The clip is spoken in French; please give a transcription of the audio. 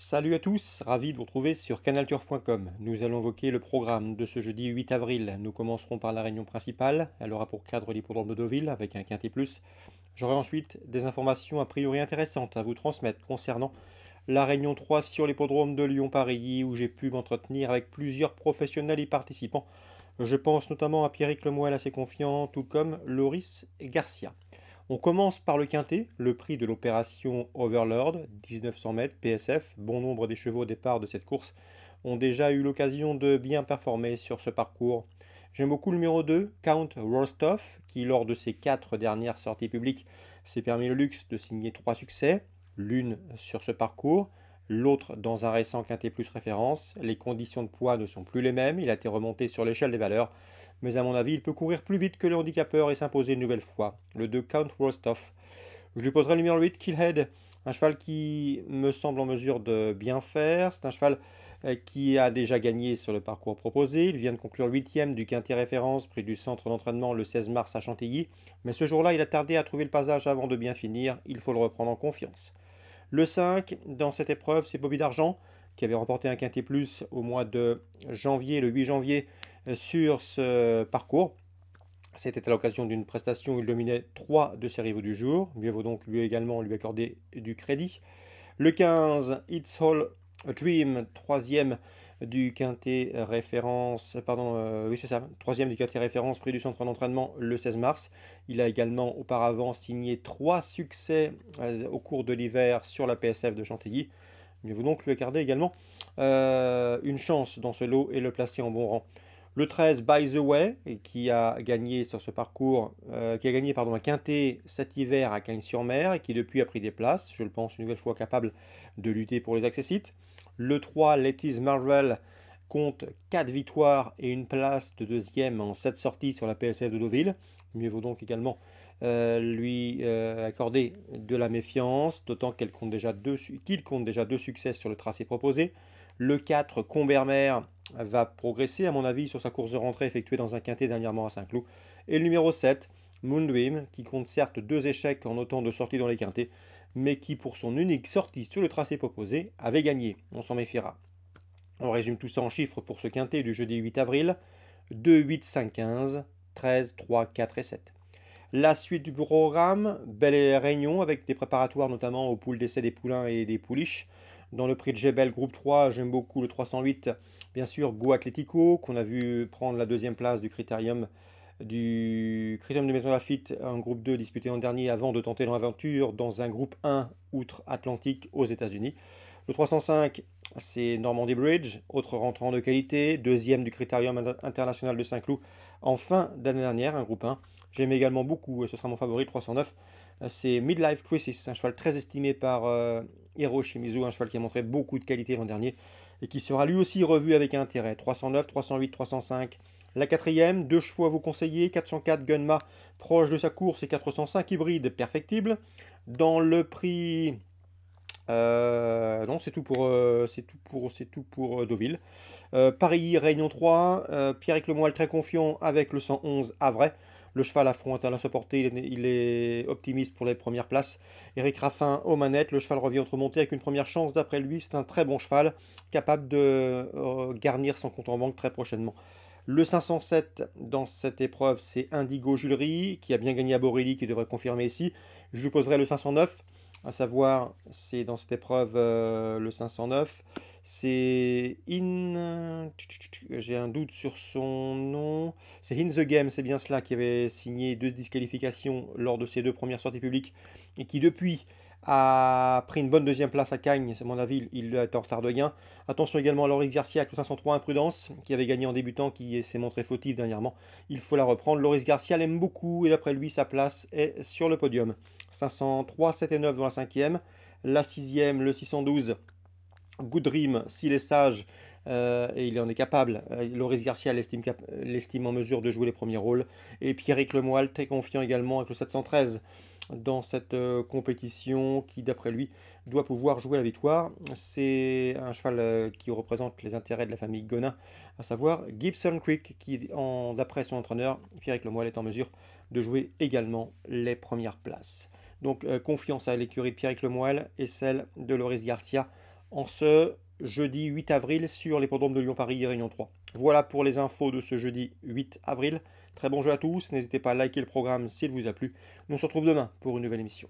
Salut à tous, ravi de vous retrouver sur canalturf.com. Nous allons évoquer le programme de ce jeudi 8 avril. Nous commencerons par la réunion principale. Elle aura pour cadre l'hippodrome de Deauville avec un quintet plus. J'aurai ensuite des informations a priori intéressantes à vous transmettre concernant la réunion 3 sur l'hippodrome de Lyon-Paris où j'ai pu m'entretenir avec plusieurs professionnels et participants. Je pense notamment à Pierrick Lemoyle assez confiant, tout comme Loris Garcia. On commence par le quintet, le prix de l'opération Overlord, 1900 mètres, PSF. Bon nombre des chevaux au départ de cette course ont déjà eu l'occasion de bien performer sur ce parcours. J'aime beaucoup le numéro 2, Count Rostov, qui lors de ses quatre dernières sorties publiques s'est permis le luxe de signer trois succès, l'une sur ce parcours, l'autre dans un récent quintet plus référence. Les conditions de poids ne sont plus les mêmes, il a été remonté sur l'échelle des valeurs, mais à mon avis, il peut courir plus vite que le handicapeur et s'imposer une nouvelle fois. Le 2 Count Rostov. Je lui poserai le numéro 8 Killhead, un cheval qui me semble en mesure de bien faire. C'est un cheval euh, qui a déjà gagné sur le parcours proposé. Il vient de conclure 8 du quintet référence prix du centre d'entraînement le 16 mars à Chantilly. Mais ce jour-là, il a tardé à trouver le passage avant de bien finir. Il faut le reprendre en confiance. Le 5, dans cette épreuve, c'est Bobby d'Argent, qui avait remporté un quintet plus au mois de janvier, le 8 janvier, euh, sur ce parcours. C'était à l'occasion d'une prestation où il dominait 3 de ses rivaux du jour. Mieux vaut donc lui également lui accorder du crédit. Le 15, It's All a Dream, troisième du quintet référence, pardon, euh, oui c'est ça, troisième du quintet référence prix du centre d'entraînement le 16 mars. Il a également auparavant signé trois succès euh, au cours de l'hiver sur la PSF de Chantilly. Mais vaut donc lui garder également euh, une chance dans ce lot et le placer en bon rang. Le 13, By the Way, qui a gagné sur ce parcours, euh, qui a gagné pardon, un quintet cet hiver à Cagnes-sur-Mer et qui depuis a pris des places, je le pense une nouvelle fois capable de lutter pour les accessites. Le 3, Letiz Marvel compte 4 victoires et une place de deuxième en 7 sorties sur la PSF de Deauville. Mieux vaut donc également euh, lui euh, accorder de la méfiance, d'autant qu'il compte, déjà deux, qu'il compte déjà deux succès sur le tracé proposé. Le 4, Combermer va progresser, à mon avis, sur sa course de rentrée effectuée dans un quintet dernièrement à Saint-Cloud. Et le numéro 7, Moonbeam, qui compte certes deux échecs en autant de sorties dans les quintets, mais qui, pour son unique sortie sur le tracé proposé, avait gagné. On s'en méfiera. On résume tout ça en chiffres pour ce quintet du jeudi 8 avril 2, 8, 5, 15, 13, 3, 4 et 7. La suite du programme, Belle Réunion, avec des préparatoires notamment aux poules d'essai des poulains et des pouliches dans le prix de Jebel Groupe 3, j'aime beaucoup le 308, bien sûr, Go Atletico, qu'on a vu prendre la deuxième place du critérium du critérium de Maison Lafitte, un groupe 2 disputé en dernier avant de tenter l'aventure dans un groupe 1 outre-Atlantique aux États-Unis. Le 305, c'est Normandy Bridge, autre rentrant de qualité, deuxième du critérium international de Saint-Cloud en fin d'année dernière, un groupe 1. J'aime également beaucoup, et ce sera mon favori, 309, c'est Midlife Crisis, un cheval très estimé par euh, Hiro Shimizu, un cheval qui a montré beaucoup de qualité l'an dernier et qui sera lui aussi revu avec intérêt. 309, 308, 305. La quatrième, deux chevaux à vous conseiller, 404 Gunma proche de sa course et 405 hybride perfectible. Dans le prix... Euh, non, c'est tout pour, euh, tout pour, tout pour euh, Deauville. Paris, Réunion 3, Pierre-Eclemoyle très confiant avec le 111 à vrai. Le cheval affronte à front il est, il est, optimiste pour les premières places. Eric Raffin aux manettes, le cheval revient entre avec une première chance. D'après lui, c'est un très bon cheval, capable de euh, garnir son compte en banque très prochainement. Le 507 dans cette épreuve, c'est Indigo Jullery, qui a bien gagné à Borelli, qui devrait confirmer ici. Je lui poserai le 509 à savoir, c'est dans cette épreuve euh, le 509, c'est In... J'ai un doute sur son nom. C'est In The Game, c'est bien cela, qui avait signé deux disqualifications lors de ses deux premières sorties publiques, et qui depuis a pris une bonne deuxième place à Cagnes, c'est mon avis, il est en retard de gain. Attention également à Loris Garcia avec le 503 Imprudence, qui avait gagné en débutant, qui s'est montré fautif dernièrement. Il faut la reprendre. Loris Garcia l'aime beaucoup et d'après lui, sa place est sur le podium. 503, 7 et 9 dans la cinquième. La sixième, le 612, goodrim s'il est sage, euh, et il en est capable. Euh, Loris Garcia l'estime en mesure de jouer les premiers rôles. Et Pierrick Lemoyle, très confiant également avec le 713 dans cette euh, compétition qui, d'après lui, doit pouvoir jouer la victoire. C'est un cheval euh, qui représente les intérêts de la famille Gonin, à savoir Gibson Creek, qui, d'après son entraîneur, Pierre Lemoyle, est en mesure de jouer également les premières places. Donc euh, confiance à l'écurie de Pierrick Lemoyle et celle de Loris Garcia en ce jeudi 8 avril sur les de Lyon-Paris et Réunion 3. Voilà pour les infos de ce jeudi 8 avril. Très bon jeu à tous, n'hésitez pas à liker le programme s'il vous a plu. On se retrouve demain pour une nouvelle émission.